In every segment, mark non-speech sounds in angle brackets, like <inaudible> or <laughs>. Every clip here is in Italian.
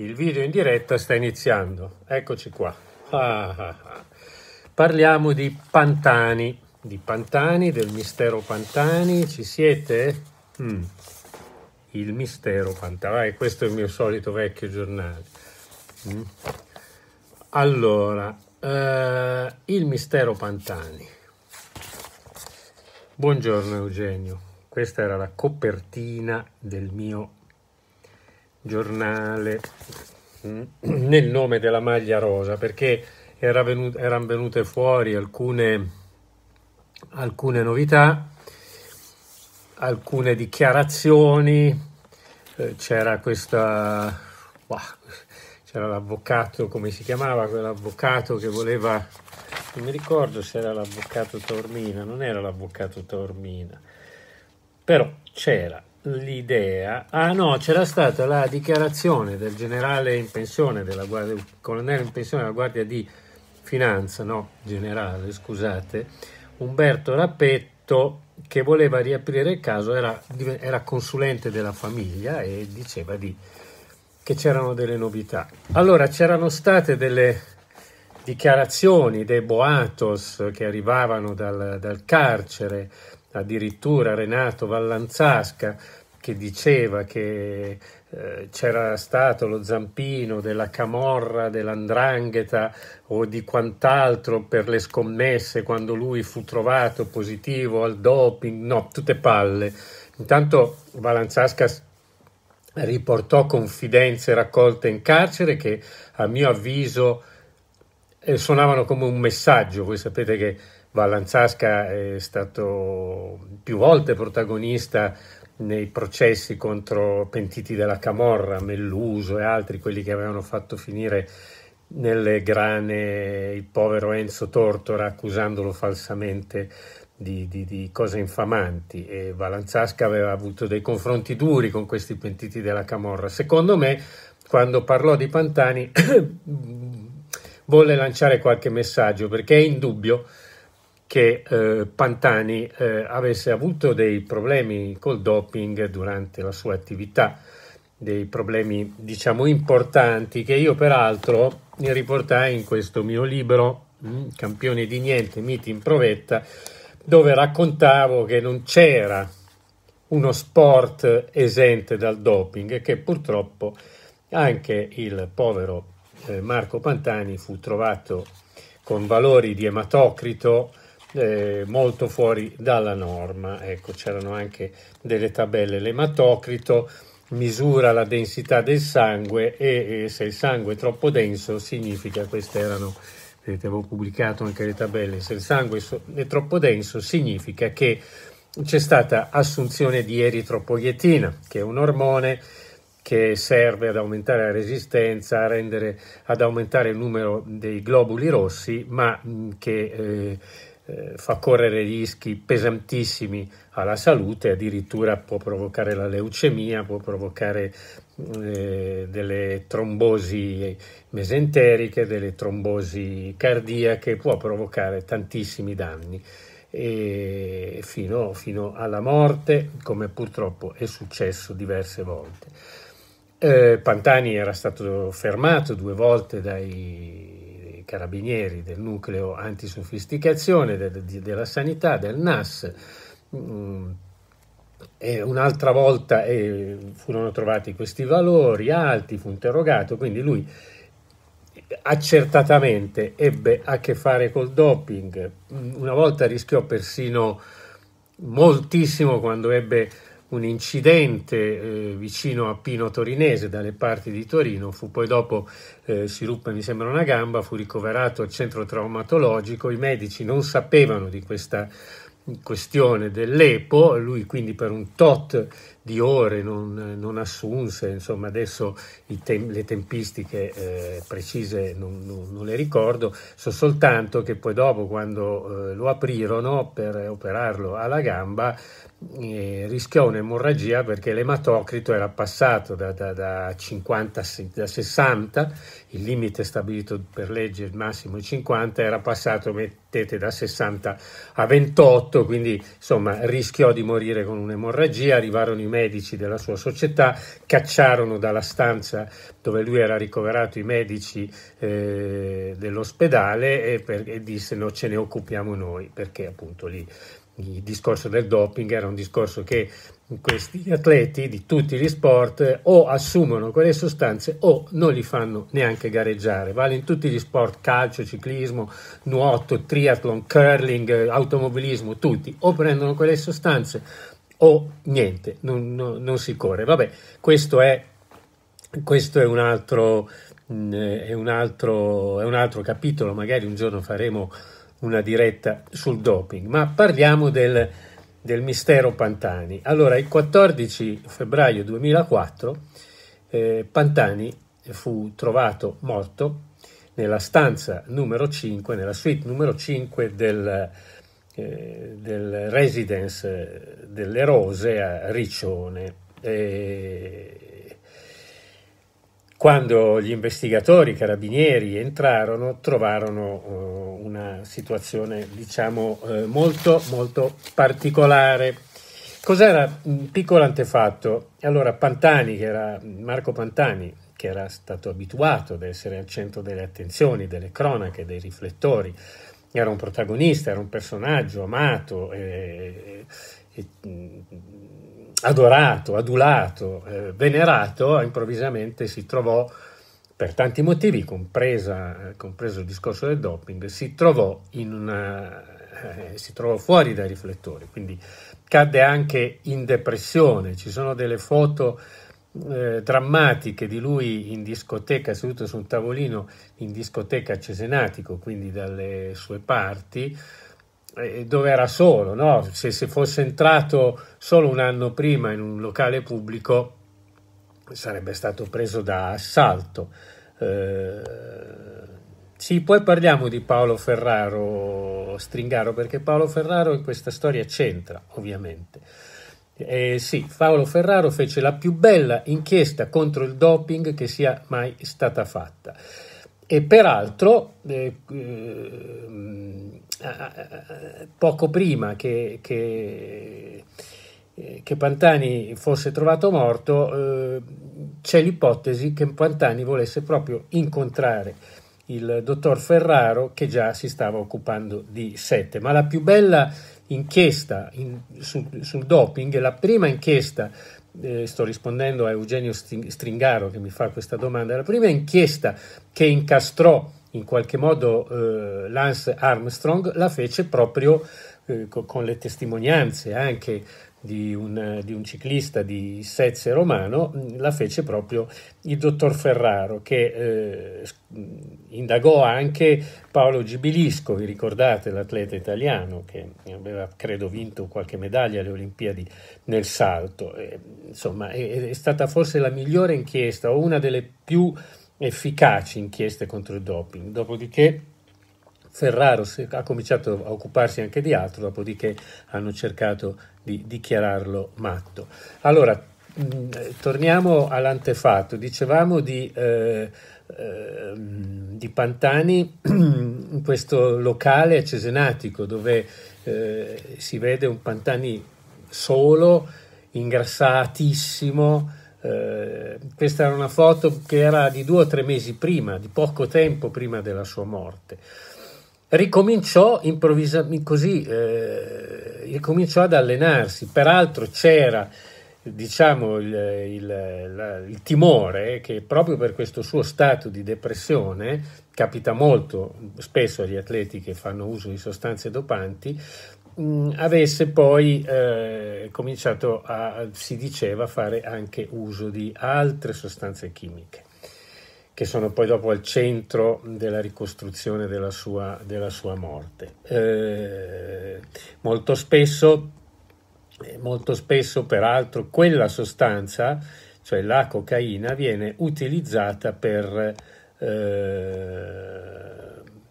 Il video in diretta sta iniziando. Eccoci qua. Ah, ah, ah. Parliamo di Pantani, di Pantani, del mistero Pantani. Ci siete? Mm. Il mistero Pantani. questo è il mio solito vecchio giornale. Mm. Allora, eh, il mistero Pantani. Buongiorno Eugenio. Questa era la copertina del mio giornale mm, nel nome della maglia rosa perché era venuto, erano venute fuori alcune, alcune novità, alcune dichiarazioni, eh, c'era questa... c'era l'avvocato, come si chiamava quell'avvocato che voleva, non mi ricordo se era l'avvocato Tormina, non era l'avvocato Tormina, però c'era l'idea. Ah no, c'era stata la dichiarazione del generale in pensione della guardia, colonnello in pensione della Guardia di Finanza, no, generale, scusate, Umberto Rappetto che voleva riaprire il caso, era, era consulente della famiglia e diceva di, che c'erano delle novità. Allora, c'erano state delle dichiarazioni dei boatos che arrivavano dal, dal carcere, addirittura Renato Vallanzasca che diceva che eh, c'era stato lo zampino della camorra, dell'andrangheta o di quant'altro per le scommesse quando lui fu trovato positivo al doping, no, tutte palle. Intanto Valanzasca riportò confidenze raccolte in carcere che a mio avviso eh, suonavano come un messaggio, voi sapete che Valanzasca è stato più volte protagonista nei processi contro pentiti della Camorra, Melluso e altri, quelli che avevano fatto finire nelle grane il povero Enzo Tortora accusandolo falsamente di, di, di, cose infamanti e Valanzasca aveva avuto dei confronti duri con questi pentiti della Camorra. Secondo me, quando parlò di Pantani, <coughs> volle lanciare qualche messaggio perché è indubbio che eh, Pantani eh, avesse avuto dei problemi col doping durante la sua attività, dei problemi diciamo importanti che io peraltro riportai in questo mio libro mm, Campione di niente, miti in provetta, dove raccontavo che non c'era uno sport esente dal doping e che purtroppo anche il povero eh, Marco Pantani fu trovato con valori di ematocrito eh, molto fuori dalla norma. Ecco, c'erano anche delle tabelle. L'ematocrito misura la densità del sangue e, e se il sangue è troppo denso significa queste erano vedete avevo pubblicato anche le tabelle se il sangue è troppo denso significa che c'è stata assunzione di eritropoietina che è un ormone che serve ad aumentare la resistenza, a rendere, ad aumentare il numero dei globuli rossi, ma che eh, eh, fa correre rischi pesantissimi alla salute, addirittura può provocare la leucemia, può provocare eh, delle trombosi mesenteriche, delle trombosi cardiache, può provocare tantissimi danni. Fino, fino, alla morte, come purtroppo è successo diverse volte. Eh, Pantani era stato fermato due volte dai carabinieri, del nucleo antisofisticazione, de, de, della sanità, del NAS. Mm. e un'altra volta eh, furono trovati questi valori alti, fu interrogato, quindi lui accertatamente ebbe a che fare col doping, mm, una volta rischiò persino moltissimo quando ebbe un incidente eh, vicino a Pino Torinese, dalle parti di Torino, fu poi dopo, eh, si ruppe mi sembra una gamba, fu ricoverato al centro traumatologico, i medici non sapevano di questa mm, questione dell'EPO, lui quindi per un tot di ore non, non assunse, insomma adesso tem- le tempistiche eh, precise non, non, non, le ricordo, so soltanto che poi dopo quando eh, lo aprirono per operarlo alla gamba eh, rischiò un'emorragia perché l'ematocrito era passato da, da, da 50 a 60, il limite stabilito per legge il massimo 50, era passato mettete da 60 a 28, quindi insomma rischiò di morire con un'emorragia, arrivarono i medici medici della sua società, cacciarono dalla stanza dove lui era ricoverato i medici eh, dell'ospedale e, per, e dissero ce ne occupiamo noi, perché appunto lì il discorso del doping era un discorso che questi atleti di tutti gli sport o assumono quelle sostanze o non li fanno neanche gareggiare. Vale in tutti gli sport, calcio, ciclismo, nuoto, triathlon, curling, automobilismo, tutti o prendono quelle sostanze o niente, non, non, non si corre. Vabbè, questo è, questo è un altro... Mm, è un, altro, è un altro capitolo, magari un giorno faremo una diretta sul doping, ma parliamo del, del mistero Pantani. Allora, il 14 febbraio 2004 eh, Pantani fu trovato morto nella stanza numero 5, nella suite numero 5 del, eh, del residence eh, delle rose a Riccione. E quando gli investigatori, i carabinieri entrarono, trovarono eh, una situazione diciamo eh, molto molto particolare. Cos'era un piccolo antefatto? Allora Pantani, che era Marco Pantani, che era stato abituato ad essere al centro delle attenzioni, delle cronache, dei riflettori, era un protagonista, era un personaggio amato, eh, eh, adorato, adulato, eh, venerato, improvvisamente si trovò per tanti motivi, compresa, compreso il discorso del doping, si trovò, una, eh, si trovò fuori dai riflettori, quindi cadde anche in depressione. Ci sono delle foto eh, drammatiche di lui in discoteca, seduto su un tavolino in discoteca a Cesenatico, quindi dalle sue parti, eh, dove era solo, no? se, se fosse entrato solo un anno prima in un locale pubblico sarebbe stato preso da assalto. Eh, sì, poi parliamo di Paolo Ferraro Stringaro, perché Paolo Ferraro in questa storia c'entra, ovviamente. Eh, sì, Paolo Ferraro fece la più bella inchiesta contro il doping che sia mai stata fatta. E peraltro, eh, eh, mm, poco prima che, che, eh, che, Pantani fosse trovato morto, eh, c'è l'ipotesi che Pantani volesse proprio incontrare il dottor Ferraro che già si stava occupando di sette. Ma la più bella inchiesta in, sul, sul, doping, la prima inchiesta, eh, sto rispondendo a Eugenio Stringaro che mi fa questa domanda, la prima inchiesta che incastrò in qualche modo eh, Lance Armstrong la fece proprio eh, co- con le testimonianze anche di un, di un ciclista di Sezze Romano, la fece proprio il dottor Ferraro, che eh, indagò anche Paolo Gibilisco, vi ricordate l'atleta italiano che aveva, credo, vinto qualche medaglia alle Olimpiadi nel salto. E, insomma, è, è stata forse la migliore inchiesta o una delle più efficaci inchieste contro il doping. Dopodiché Ferraro ha cominciato a occuparsi anche di altro, dopodiché hanno cercato di dichiararlo matto. Allora, mm, torniamo all'antefatto. Dicevamo di, eh, eh, di, Pantani, <clears throat> in questo locale a cesenatico dove eh, si vede un Pantani solo, ingrassatissimo. Eh, questa era una foto che era di due o tre mesi prima, di poco tempo prima della sua morte ricominciò improvvisamente così, eh, ricominciò ad allenarsi, peraltro c'era diciamo il, il, il, timore che proprio per questo suo stato di depressione capita molto spesso agli atleti che fanno uso di sostanze dopanti mh, avesse poi eh, cominciato a si diceva fare anche uso di altre sostanze chimiche che sono poi dopo al centro della ricostruzione della sua, della sua morte. Eh, molto, spesso, eh, molto spesso, peraltro, quella sostanza, cioè la cocaina, viene utilizzata per, eh,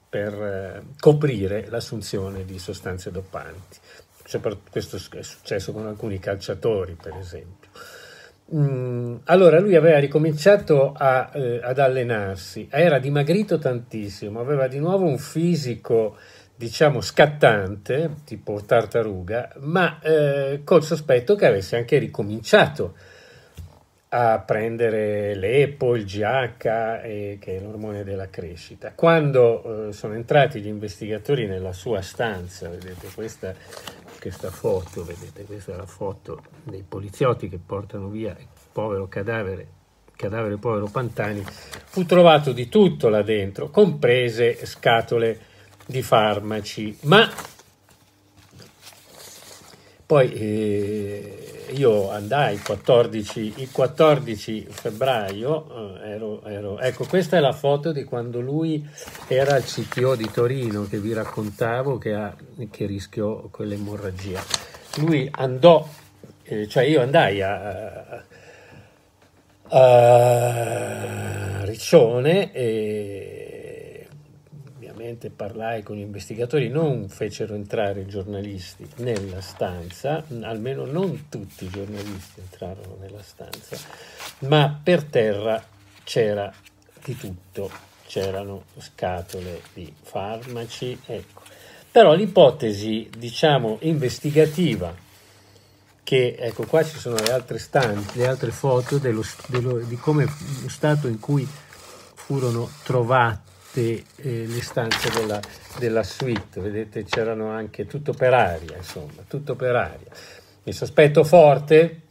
per eh, coprire l'assunzione di sostanze doppanti. Questo è successo con alcuni calciatori, per esempio. Mm, allora lui aveva ricominciato a, eh, ad allenarsi, era dimagrito tantissimo, aveva di nuovo un fisico diciamo scattante, tipo tartaruga, ma eh, col sospetto che avesse anche ricominciato a prendere l'EPO, il GH, eh, che è l'ormone della crescita. Quando eh, sono entrati gli investigatori nella sua stanza, vedete questa questa foto, vedete, questa è la foto dei poliziotti che portano via il povero cadavere, il cadavere del povero Pantani, fu trovato di tutto là dentro, comprese scatole di farmaci, ma poi eh, io andai il 14, il 14 febbraio, eh, ero, ero, ecco questa è la foto di quando lui era al CTO di Torino che vi raccontavo che, ha, che rischiò quell'emorragia. Lui andò, eh, cioè io andai a, a, a Riccione e ovviamente parlai con gli investigatori, non fecero entrare i giornalisti nella stanza, almeno non tutti i giornalisti entrarono nella stanza, ma per terra c'era di tutto, c'erano scatole di farmaci, ecco. Però l'ipotesi, diciamo, investigativa che ecco qua ci sono le altre stanze, le altre foto dello, dello, di come lo stato in cui furono trovate tutte eh, le stanze della, della suite, vedete c'erano anche tutto per aria, insomma, tutto per aria. Il sospetto forte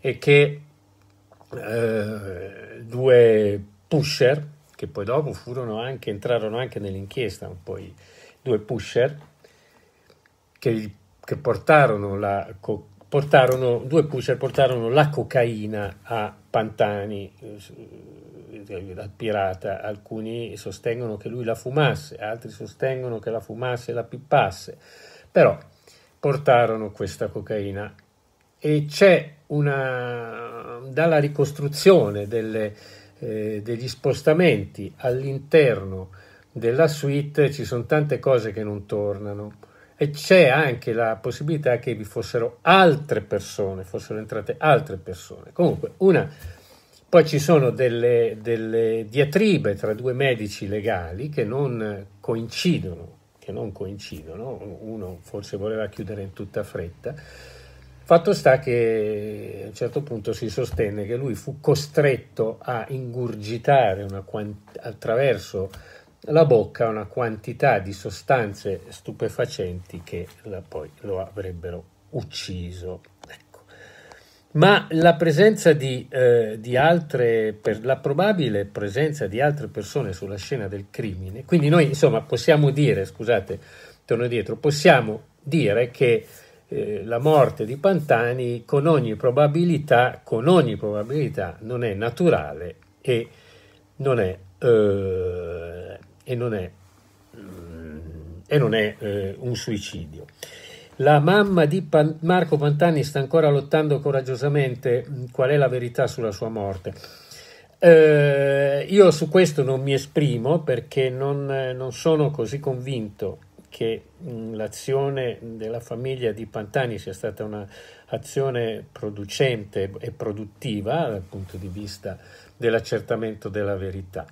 è che eh, due pusher, che poi dopo furono anche, entrarono anche nell'inchiesta, poi due pusher, che, che portarono la cocaina, portarono, due pusher portarono la cocaina a Pantani eh, pirata, alcuni sostengono che lui la fumasse, altri sostengono che la fumasse e la pippasse, però portarono questa cocaina e c'è una, dalla ricostruzione delle, eh, degli spostamenti all'interno della suite ci sono tante cose che non tornano e c'è anche la possibilità che vi fossero altre persone, fossero entrate altre persone. Comunque, una poi ci sono delle, delle, diatribe tra due medici legali che non coincidono, che non coincidono, uno forse voleva chiudere in tutta fretta. Fatto sta che a un certo punto si sostenne che lui fu costretto a ingurgitare quant- attraverso la bocca una quantità di sostanze stupefacenti che poi lo avrebbero ucciso ma la presenza di, eh, di altre, per la probabile presenza di altre persone sulla scena del crimine, quindi noi insomma possiamo dire, scusate, torno dietro, possiamo dire che eh, la morte di Pantani con ogni probabilità, con ogni probabilità non è naturale e non è, eh, e non è, mm, e non è eh, un suicidio. La mamma di Pan Marco Pantani sta ancora lottando coraggiosamente mm, qual è la verità sulla sua morte. Eh, io su questo non mi esprimo perché non, non sono così convinto che mm, l'azione della famiglia di Pantani sia stata un'azione producente e produttiva dal punto di vista dell'accertamento della verità,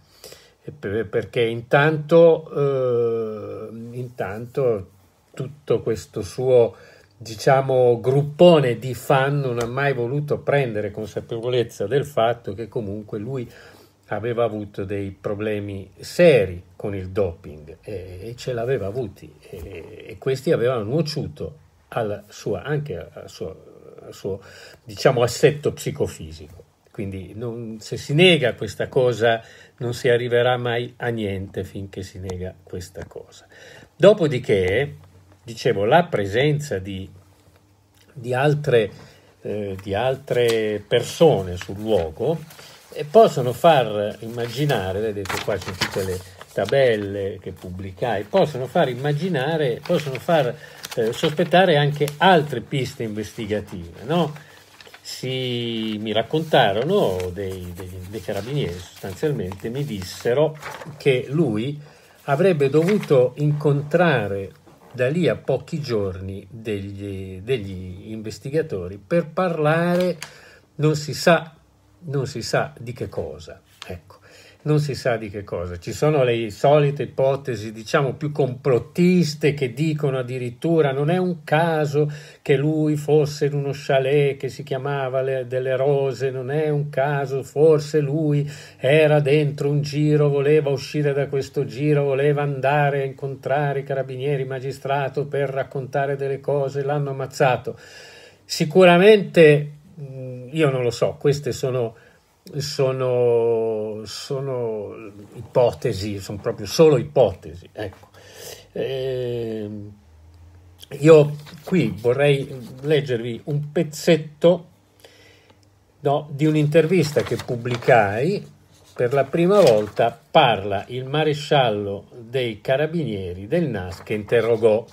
perché intanto, eh, intanto tutto questo suo diciamo gruppone di fan non ha mai voluto prendere consapevolezza del fatto che comunque lui aveva avuto dei problemi seri con il doping e, e ce l'aveva avuti e, e, questi avevano nuociuto alla sua, anche al suo, suo diciamo, assetto psicofisico. Quindi non, se si nega questa cosa non si arriverà mai a niente finché si nega questa cosa. Dopodiché dicevo, la presenza di, di, altre, eh, di altre, persone sul luogo possono far immaginare, vedete qua c'è tutte le tabelle che pubblicai, possono far immaginare, possono far eh, sospettare anche altre piste investigative, no? Si, mi raccontarono dei, dei, dei, carabinieri sostanzialmente, mi dissero che lui avrebbe dovuto incontrare da lì a pochi giorni degli, degli investigatori per parlare non si sa, non si sa di che cosa. Ecco non si sa di che cosa. Ci sono le solite ipotesi, diciamo, più complottiste che dicono addirittura non è un caso che lui fosse in uno chalet che si chiamava le, delle rose, non è un caso, forse lui era dentro un giro, voleva uscire da questo giro, voleva andare a incontrare i carabinieri, il magistrato per raccontare delle cose, l'hanno ammazzato. Sicuramente mm, io non lo so, queste sono sono, sono ipotesi, sono proprio solo ipotesi. Ecco. Eh, io qui vorrei leggervi un pezzetto no, di un'intervista che pubblicai per la prima volta parla il maresciallo dei carabinieri del NAS che interrogò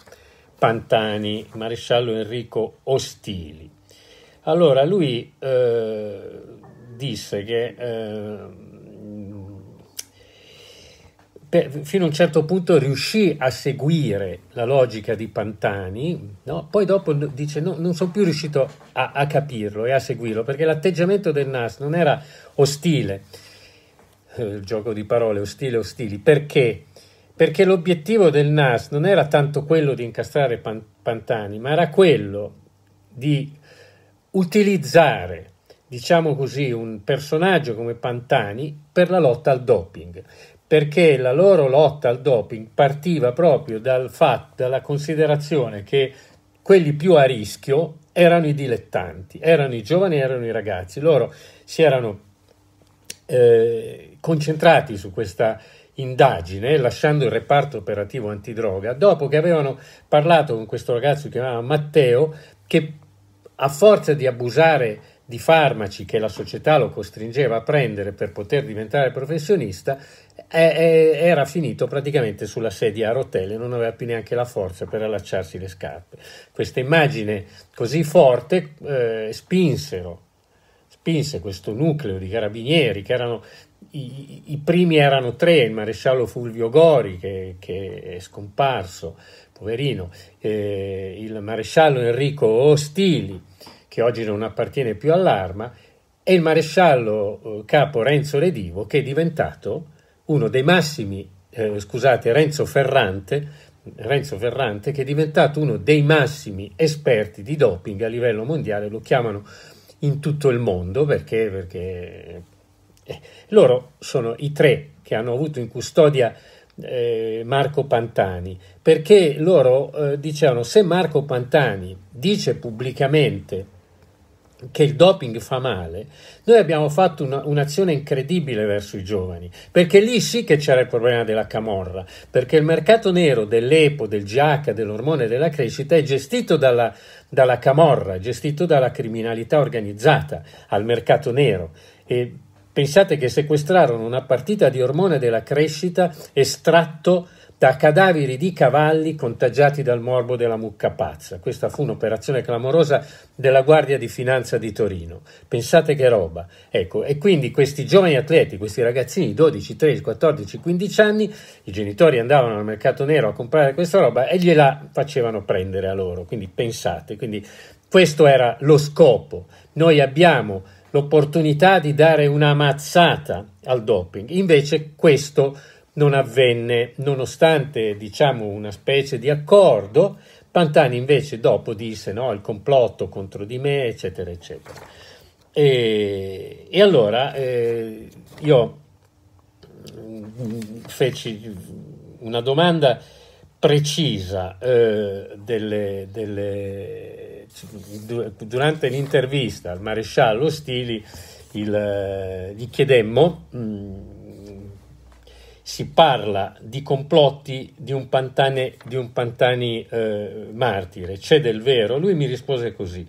Pantani, maresciallo Enrico Ostili. Allora lui eh, disse che eh, per, fino a un certo punto riuscì a seguire la logica di Pantani, no? poi dopo dice no, non sono più riuscito a, a capirlo e a seguirlo perché l'atteggiamento del NAS non era ostile, eh, il gioco di parole ostile ostili, perché? Perché l'obiettivo del NAS non era tanto quello di incastrare Pantani, ma era quello di utilizzare diciamo così, un personaggio come Pantani per la lotta al doping, perché la loro lotta al doping partiva proprio dal fatto, dalla considerazione che quelli più a rischio erano i dilettanti, erano i giovani, erano i ragazzi, loro si erano eh, concentrati su questa indagine, lasciando il reparto operativo antidroga, dopo che avevano parlato con questo ragazzo che si chiamava Matteo, che a forza di abusare di farmaci che la società lo costringeva a prendere per poter diventare professionista, era finito praticamente sulla sedia a rotelle, non aveva più neanche la forza per allacciarsi le scarpe. Questa immagine così forte eh, spinsero, spinse questo nucleo di carabinieri che erano i, i, primi erano tre, il maresciallo Fulvio Gori che, che è scomparso, poverino, eh, il maresciallo Enrico Ostili, che oggi non appartiene più all'Arma, e il maresciallo eh, capo Renzo Redivo, che è diventato uno dei massimi, eh, scusate, Renzo Ferrante, Renzo Ferrante, che è diventato uno dei massimi esperti di doping a livello mondiale, lo chiamano in tutto il mondo perché, perché eh, loro sono i tre che hanno avuto in custodia eh, Marco Pantani, perché loro eh, dicevano se Marco Pantani dice pubblicamente che il doping fa male, noi abbiamo fatto una, un'azione incredibile verso i giovani, perché lì sì che c'era il problema della camorra, perché il mercato nero dell'EPO, del GH, dell'ormone della crescita è gestito dalla, dalla camorra, gestito dalla criminalità organizzata al mercato nero. E pensate che sequestrarono una partita di ormone della crescita estratto da cadaveri di cavalli contagiati dal morbo della mucca pazza. Questa fu un'operazione clamorosa della Guardia di Finanza di Torino. Pensate che roba. Ecco, e quindi questi giovani atleti, questi ragazzini 12, 13, 14, 15 anni, i genitori andavano al mercato nero a comprare questa roba e gliela facevano prendere a loro. Quindi pensate, quindi questo era lo scopo. Noi abbiamo l'opportunità di dare una mazzata al doping. Invece questo non avvenne, nonostante diciamo una specie di accordo, Pantani invece dopo disse no, il complotto contro di me, eccetera, eccetera. E, e allora eh, io mm, feci una domanda precisa eh, delle, delle, durante l'intervista al maresciallo Stili, il, gli chiedemmo... Mh, mm, si parla di complotti di un Pantani, di un Pantani eh, martire, c'è del vero? Lui mi rispose così.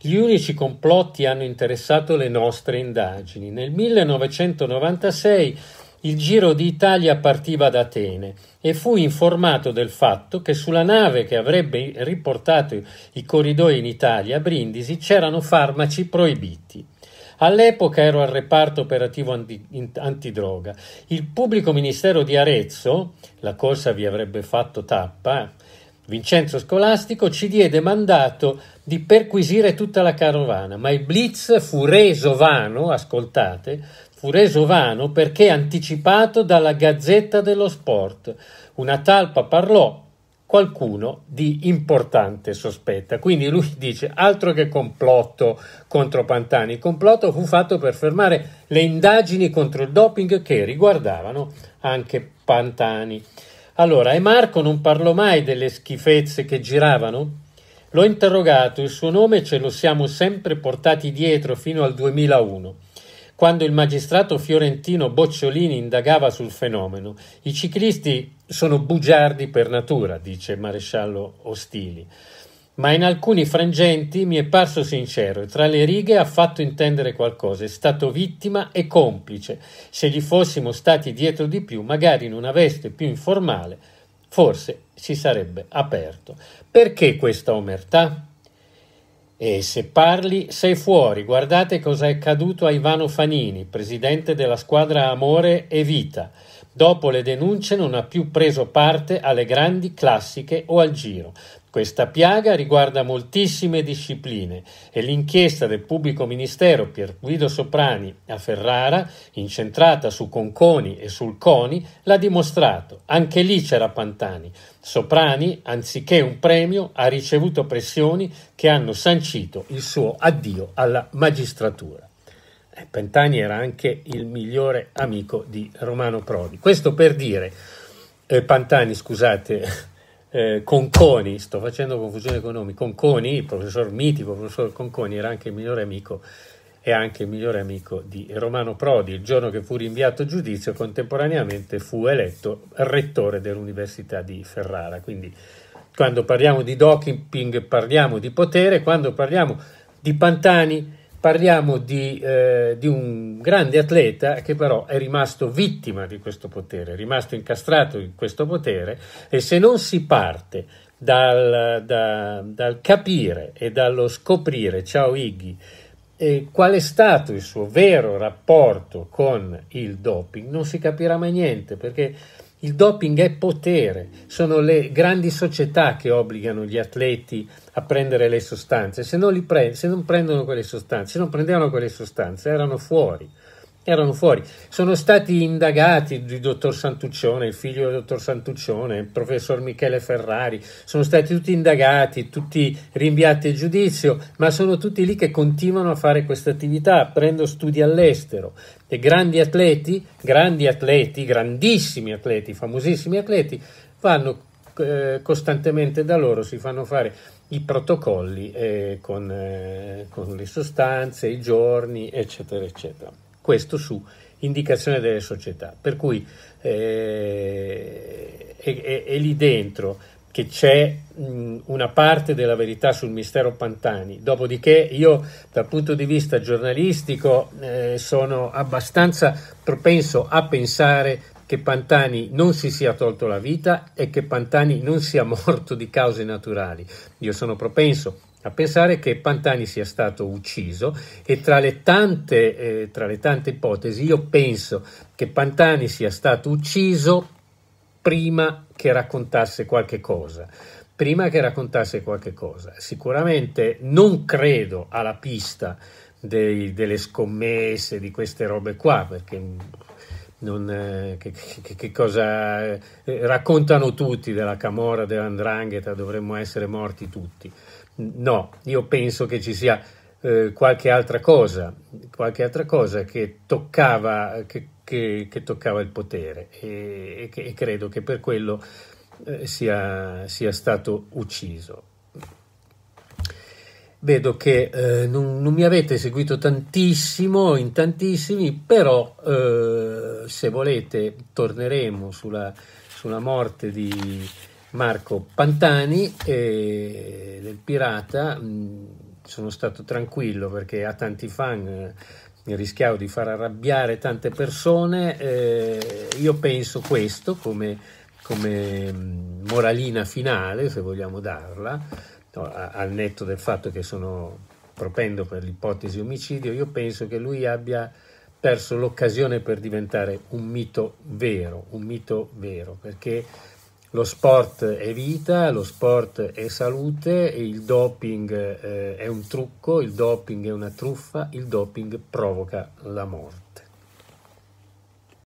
Gli unici complotti hanno interessato le nostre indagini. Nel 1996 il Giro d'Italia partiva da Atene e fu informato del fatto che sulla nave che avrebbe riportato i corridoi in Italia, a Brindisi, c'erano farmaci proibiti. All'epoca ero al reparto operativo antidroga. Il pubblico ministero di Arezzo, la corsa vi avrebbe fatto tappa, eh, Vincenzo Scolastico ci diede mandato di perquisire tutta la carovana, ma il blitz fu reso vano, ascoltate, fu reso vano perché anticipato dalla Gazzetta dello Sport. Una talpa parlò qualcuno di importante sospetta. Quindi lui dice altro che complotto contro Pantani, il complotto fu fatto per fermare le indagini contro il doping che riguardavano anche Pantani. Allora, e Marco non parlò mai delle schifezze che giravano? L'ho interrogato, il suo nome ce lo siamo sempre portati dietro fino al 2001 quando il magistrato fiorentino Bocciolini indagava sul fenomeno. I ciclisti sono bugiardi per natura, dice il maresciallo Ostili. Ma in alcuni frangenti mi è parso sincero e tra le righe ha fatto intendere qualcosa, è stato vittima e complice. Se gli fossimo stati dietro di più, magari in una veste più informale, forse si sarebbe aperto. Perché questa omertà? E se parli sei fuori, guardate cosa è accaduto a Ivano Fanini, presidente della squadra Amore e Vita. Dopo le denunce non ha più preso parte alle grandi classiche o al giro. Questa piaga riguarda moltissime discipline e l'inchiesta del pubblico ministero Pier Guido Soprani a Ferrara, incentrata su Conconi e sul Coni, l'ha dimostrato. Anche lì c'era Pantani. Soprani, anziché un premio, ha ricevuto pressioni che hanno sancito il suo addio alla magistratura. Eh, Pentani era anche il migliore amico di Romano Prodi. Questo per dire, eh, Pantani, scusate, <laughs> eh, Conconi, sto facendo confusione con nomi, Conconi, il professor mitico, il professor Conconi era anche il migliore amico è anche il migliore amico di Romano Prodi. Il giorno che fu rinviato a giudizio, contemporaneamente fu eletto rettore dell'Università di Ferrara. Quindi, quando parliamo di doping, parliamo di potere, quando parliamo di Pantani, parliamo di, eh, di, un grande atleta che però è rimasto vittima di questo potere, è rimasto incastrato in questo potere e se non si parte dal, da, dal capire e dallo scoprire, ciao Iggy, eh, qual è stato il suo vero rapporto con il doping, non si capirà mai niente perché il doping è potere, sono le grandi società che obbligano gli atleti a prendere le sostanze, se non, pre- se non prendono quelle sostanze, se non prendevano quelle sostanze erano fuori erano fuori. Sono stati indagati il dottor Santuccione, il figlio del dottor Santuccione, il professor Michele Ferrari, sono stati tutti indagati, tutti rinviati a giudizio, ma sono tutti lì che continuano a fare questa attività, prendo studi all'estero. E grandi atleti, grandi atleti, grandissimi atleti, famosissimi atleti, vanno eh, costantemente da loro, si fanno fare i protocolli eh, con, eh, con le sostanze, i giorni, eccetera, eccetera questo su indicazione delle società. Per cui eh, è, è, lì dentro che c'è mh, una parte della verità sul mistero Pantani. Dopodiché io dal punto di vista giornalistico eh, sono abbastanza propenso a pensare che Pantani non si sia tolto la vita e che Pantani non sia <laughs> morto di cause naturali. Io sono propenso a pensare che Pantani sia stato ucciso e tra le, tante, eh, tra le tante, ipotesi io penso che Pantani sia stato ucciso prima che raccontasse qualche cosa. Prima che raccontasse qualche cosa. Sicuramente non credo alla pista dei, delle scommesse, di queste robe qua, perché non, eh, che, che, che, cosa eh, raccontano tutti della Camorra, dell'Andrangheta, dovremmo essere morti tutti. No, io penso che ci sia eh, qualche altra cosa, qualche altra cosa che toccava, che, che, che toccava il potere e, e, e, credo che per quello eh, sia, sia, stato ucciso. Vedo che eh, non, non, mi avete seguito tantissimo, in tantissimi, però eh, se volete torneremo sulla, sulla morte di, Marco Pantani eh, del Pirata. Mm, sono stato tranquillo perché ha tanti fan, eh, rischiavo di far arrabbiare tante persone. Eh, io penso questo come, come, mm, moralina finale, se vogliamo darla, no, al netto del fatto che sono propendo per l'ipotesi omicidio, io penso che lui abbia perso l'occasione per diventare un mito vero, un mito vero, perché lo sport è vita, lo sport è salute, il doping eh, è un trucco, il doping è una truffa, il doping provoca la morte.